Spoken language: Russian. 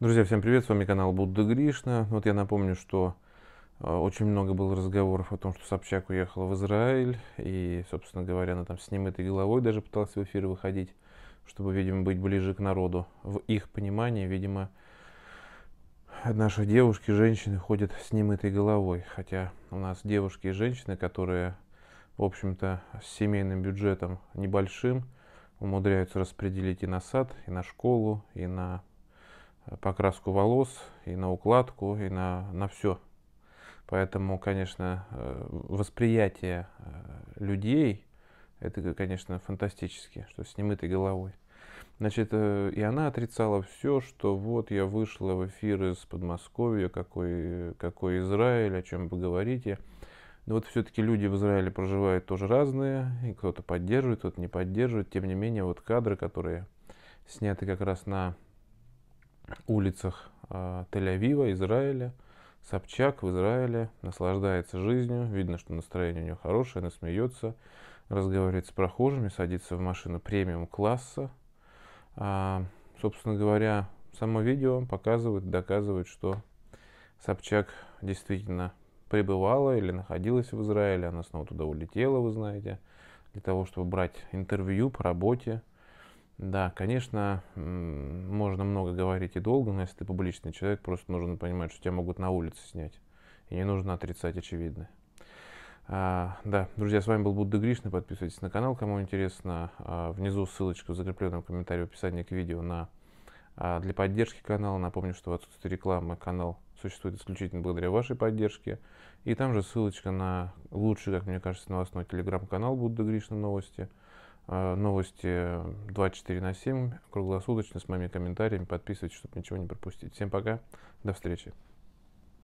Друзья, всем привет, с вами канал Будда Гришна. Вот я напомню, что э, очень много было разговоров о том, что Собчак уехала в Израиль, и, собственно говоря, она там с ним этой головой даже пыталась в эфир выходить, чтобы, видимо, быть ближе к народу. В их понимании, видимо, наши девушки, женщины ходят с ним этой головой, хотя у нас девушки и женщины, которые, в общем-то, с семейным бюджетом небольшим, умудряются распределить и на сад, и на школу, и на покраску волос, и на укладку, и на, на все. Поэтому, конечно, э, восприятие э, людей, это, конечно, фантастически, что с немытой головой. Значит, э, и она отрицала все, что вот я вышла в эфир из Подмосковья, какой, какой Израиль, о чем вы говорите. Но вот все-таки люди в Израиле проживают тоже разные, и кто-то поддерживает, кто-то не поддерживает. Тем не менее, вот кадры, которые сняты как раз на улицах э, Тель-Авива, Израиля. Собчак в Израиле наслаждается жизнью, видно, что настроение у него хорошее, она смеется, разговаривает с прохожими, садится в машину премиум-класса. А, собственно говоря, само видео показывает, доказывает, что Собчак действительно пребывала или находилась в Израиле, она снова туда улетела, вы знаете, для того, чтобы брать интервью по работе да, конечно, можно много говорить и долго, но если ты публичный человек, просто нужно понимать, что тебя могут на улице снять. И не нужно отрицать очевидное. А, да, друзья, с вами был Будда Гришна. Подписывайтесь на канал, кому интересно. А, внизу ссылочка в закрепленном комментарии в описании к видео на а, для поддержки канала. Напомню, что в отсутствии рекламы канал существует исключительно благодаря вашей поддержке. И там же ссылочка на лучший, как мне кажется, новостной телеграм-канал Будда Гришна новости. Э, новости 24 э, на 7, круглосуточно, с моими комментариями. Подписывайтесь, чтобы ничего не пропустить. Всем пока, до встречи.